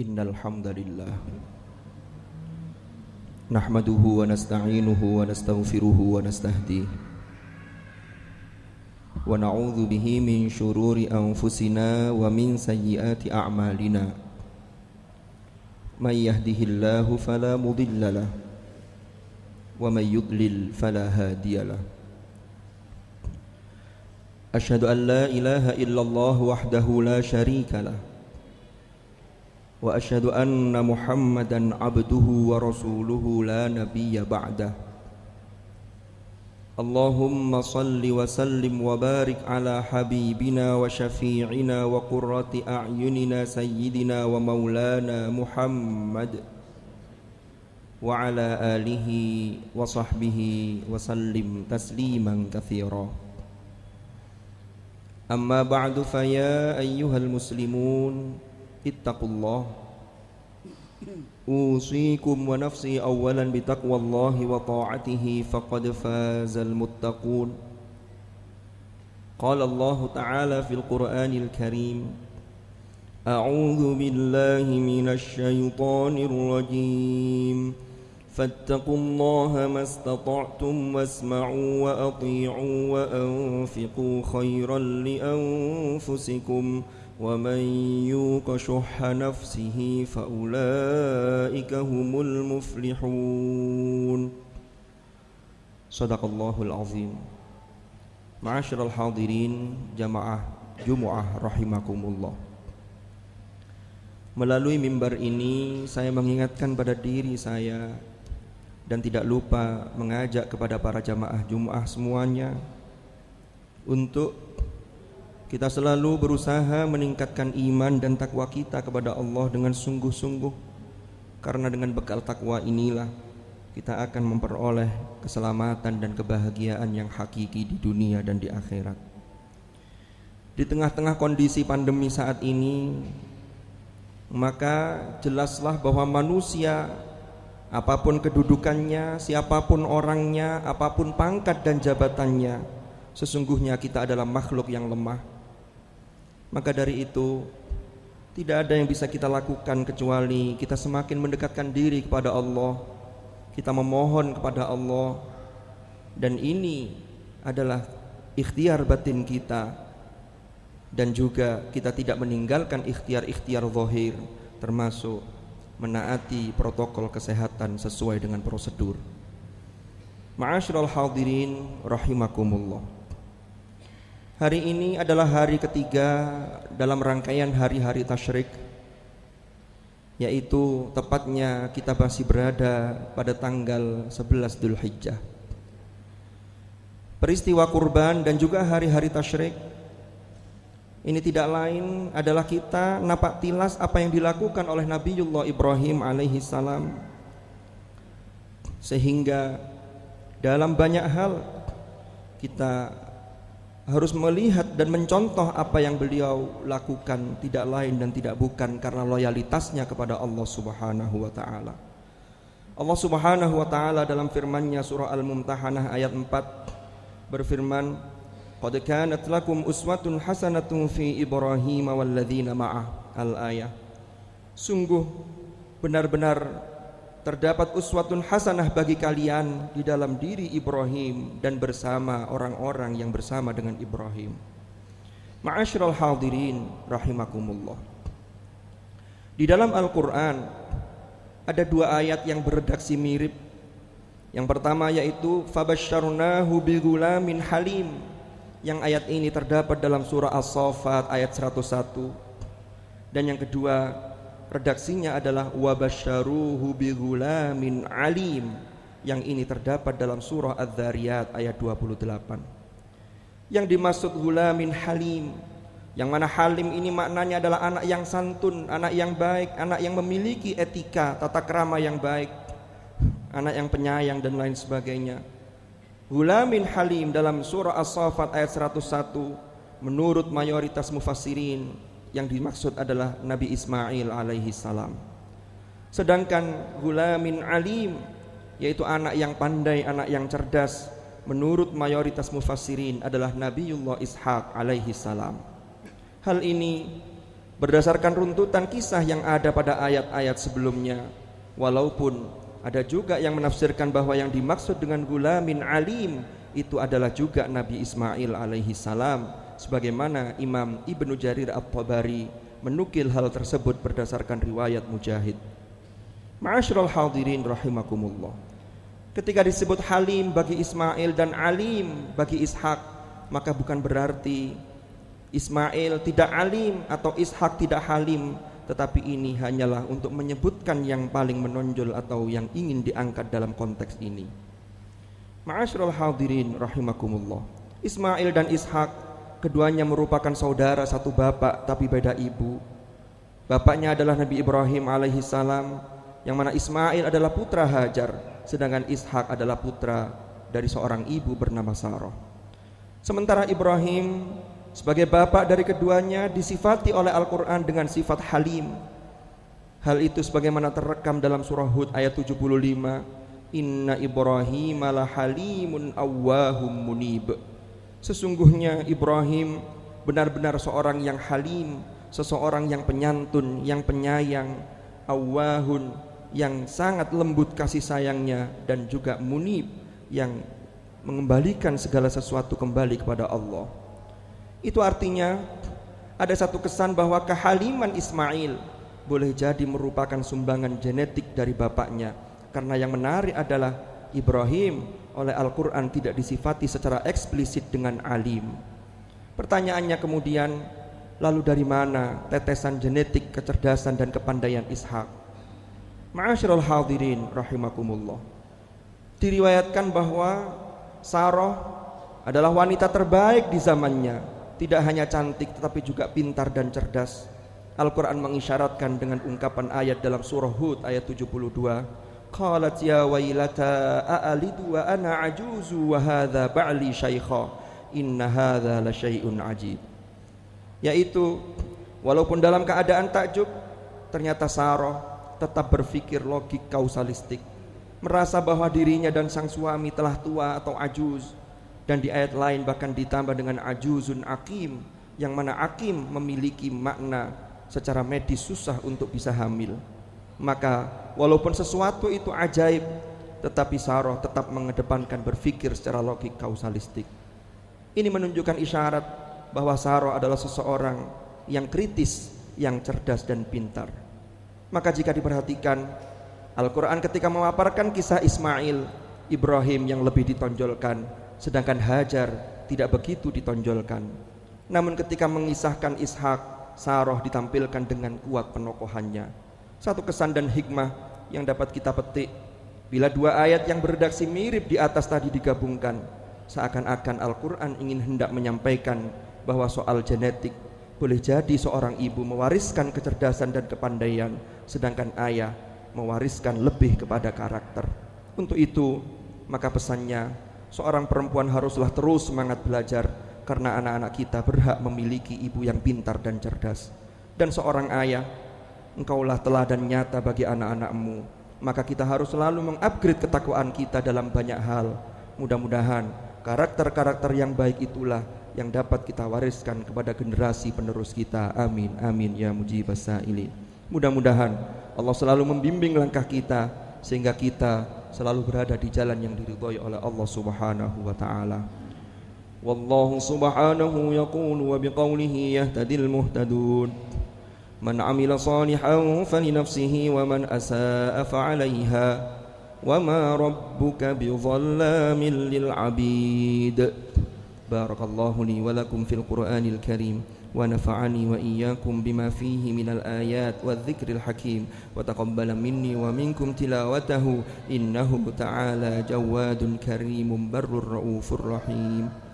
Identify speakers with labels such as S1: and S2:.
S1: إن الحمد لله نحمده ونستعينه ونستغفره ونستهديه ونعوذ به من شرور أنفسنا ومن سيئات أعمالنا من يهده الله فلا مضل له ومن يضلل فلا هادي له أشهد أن لا إله إلا الله وحده لا شريك له واشهد ان محمدا عبده ورسوله لا نبي بعده اللهم صل وسلم وبارك على حبيبنا وشفيعنا وقره اعيننا سيدنا ومولانا محمد وعلى اله وصحبه وسلم تسليما كثيرا اما بعد فيا ايها المسلمون اتقوا الله أوصيكم ونفسي أولا بتقوى الله وطاعته فقد فاز المتقون قال الله تعالى في القرآن الكريم أعوذ بالله من الشيطان الرجيم فاتقوا الله ما استطعتم واسمعوا وأطيعوا وأنفقوا خيرا لأنفسكم ومن يوق شح نفسه فأولئك هم المفلحون صدق الله العظيم معاشر الحاضرين جماعة جمعة رحمكم الله Melalui mimbar ini saya mengingatkan pada diri saya dan tidak lupa mengajak kepada para jamaah Jum'ah semuanya untuk kita selalu berusaha meningkatkan iman dan takwa kita kepada Allah dengan sungguh-sungguh Karena dengan bekal takwa inilah kita akan memperoleh keselamatan dan kebahagiaan yang hakiki di dunia dan di akhirat Di tengah-tengah kondisi pandemi saat ini Maka jelaslah bahwa manusia Apapun kedudukannya, siapapun orangnya, apapun pangkat dan jabatannya Sesungguhnya kita adalah makhluk yang lemah maka dari itu tidak ada yang bisa kita lakukan kecuali kita semakin mendekatkan diri kepada Allah. Kita memohon kepada Allah dan ini adalah ikhtiar batin kita dan juga kita tidak meninggalkan ikhtiar-ikhtiar zahir termasuk menaati protokol kesehatan sesuai dengan prosedur. Ma'asyiral hadirin rahimakumullah. Hari ini adalah hari ketiga dalam rangkaian hari-hari tasyrik yaitu tepatnya kita masih berada pada tanggal 11 Dhul Hijjah Peristiwa kurban dan juga hari-hari tasyrik ini tidak lain adalah kita napak tilas apa yang dilakukan oleh Nabiullah Ibrahim alaihi salam sehingga dalam banyak hal kita harus melihat dan mencontoh apa yang beliau lakukan tidak lain dan tidak bukan karena loyalitasnya kepada Allah Subhanahu wa taala. Allah Subhanahu wa taala dalam firman-Nya surah Al-Mumtahanah ayat 4 berfirman, "Qad kanat lakum uswatun hasanatun fi Ibrahim ladzina ma'ah." Al-ayah. Sungguh benar-benar terdapat uswatun hasanah bagi kalian di dalam diri Ibrahim dan bersama orang-orang yang bersama dengan Ibrahim. Ma'asyiral hadirin rahimakumullah. Di dalam Al-Qur'an ada dua ayat yang beredaksi mirip. Yang pertama yaitu fabasyyarnahu bighulamin halim. Yang ayat ini terdapat dalam surah As-Saffat ayat 101. Dan yang kedua redaksinya adalah gula min alim yang ini terdapat dalam surah Adz-Dzariyat ayat 28. Yang dimaksud min halim yang mana halim ini maknanya adalah anak yang santun, anak yang baik, anak yang memiliki etika, tata kerama yang baik, anak yang penyayang dan lain sebagainya. min halim dalam surah As-Saffat ayat 101 menurut mayoritas mufassirin yang dimaksud adalah Nabi Ismail alaihi salam. Sedangkan gulamin alim yaitu anak yang pandai, anak yang cerdas menurut mayoritas mufassirin adalah Nabiullah Ishaq alaihi salam. Hal ini berdasarkan runtutan kisah yang ada pada ayat-ayat sebelumnya. Walaupun ada juga yang menafsirkan bahwa yang dimaksud dengan gulamin alim itu adalah juga Nabi Ismail alaihi salam sebagaimana Imam Ibnu Jarir At-Tabari menukil hal tersebut berdasarkan riwayat Mujahid. Ma'asyiral hadirin rahimakumullah. Ketika disebut Halim bagi Ismail dan Alim bagi Ishak, maka bukan berarti Ismail tidak alim atau Ishak tidak halim, tetapi ini hanyalah untuk menyebutkan yang paling menonjol atau yang ingin diangkat dalam konteks ini. Ma'asyiral hadirin rahimakumullah. Ismail dan Ishak keduanya merupakan saudara satu bapak tapi beda ibu. Bapaknya adalah Nabi Ibrahim alaihi salam yang mana Ismail adalah putra Hajar sedangkan Ishak adalah putra dari seorang ibu bernama Sarah. Sementara Ibrahim sebagai bapak dari keduanya disifati oleh Al-Qur'an dengan sifat Halim. Hal itu sebagaimana terekam dalam surah Hud ayat 75. Inna Ibrahim la halimun awwahum munib. Sesungguhnya Ibrahim benar-benar seorang yang halim, seseorang yang penyantun, yang penyayang, awahun, yang sangat lembut kasih sayangnya dan juga munib yang mengembalikan segala sesuatu kembali kepada Allah. Itu artinya ada satu kesan bahwa kehaliman Ismail boleh jadi merupakan sumbangan genetik dari bapaknya. Karena yang menarik adalah Ibrahim oleh Al-Quran tidak disifati secara eksplisit dengan alim. Pertanyaannya kemudian, lalu dari mana tetesan genetik, kecerdasan, dan kepandaian Ishak? Ma'asyirul hadirin rahimakumullah. Diriwayatkan bahwa Saroh adalah wanita terbaik di zamannya. Tidak hanya cantik tetapi juga pintar dan cerdas. Al-Quran mengisyaratkan dengan ungkapan ayat dalam surah Hud ayat 72 قالت يا wailata أألد وأنا عجوز وهذا بعلي شيخا إن هذا لشيء عجيب. yaitu walaupun dalam keadaan takjub ternyata Sarah tetap berpikir logik kausalistik merasa bahwa dirinya dan sang suami telah tua atau ajuz dan di ayat lain bahkan ditambah dengan ajuzun akim yang mana akim memiliki makna secara medis susah untuk bisa hamil maka walaupun sesuatu itu ajaib tetapi Saroh tetap mengedepankan berpikir secara logik kausalistik. Ini menunjukkan isyarat bahwa Saroh adalah seseorang yang kritis, yang cerdas dan pintar. Maka jika diperhatikan Al-Quran ketika memaparkan kisah Ismail, Ibrahim yang lebih ditonjolkan, sedangkan Hajar tidak begitu ditonjolkan. Namun ketika mengisahkan Ishak, Saroh ditampilkan dengan kuat penokohannya satu kesan dan hikmah yang dapat kita petik bila dua ayat yang berredaksi mirip di atas tadi digabungkan seakan-akan Al-Quran ingin hendak menyampaikan bahwa soal genetik boleh jadi seorang ibu mewariskan kecerdasan dan kepandaian sedangkan ayah mewariskan lebih kepada karakter untuk itu maka pesannya seorang perempuan haruslah terus semangat belajar karena anak-anak kita berhak memiliki ibu yang pintar dan cerdas dan seorang ayah Engkaulah dan nyata bagi anak-anakmu. Maka kita harus selalu mengupgrade ketakwaan kita dalam banyak hal. Mudah-mudahan karakter-karakter yang baik itulah yang dapat kita wariskan kepada generasi penerus kita. Amin. Amin ya mujibas sa'ilin. Mudah-mudahan Allah selalu membimbing langkah kita sehingga kita selalu berada di jalan yang diridhoi oleh Allah Subhanahu wa taala. Wallahu subhanahu yaqulu wa biqaulihi yahtadil muhtadun. من عمل صالحا فلنفسه ومن أساء فعليها وما ربك بظلام للعبيد بارك الله لي ولكم في القرآن الكريم ونفعني وإياكم بما فيه من الآيات والذكر الحكيم وتقبل مني ومنكم تلاوته إنه تعالى جواد كريم بر رؤوف رحيم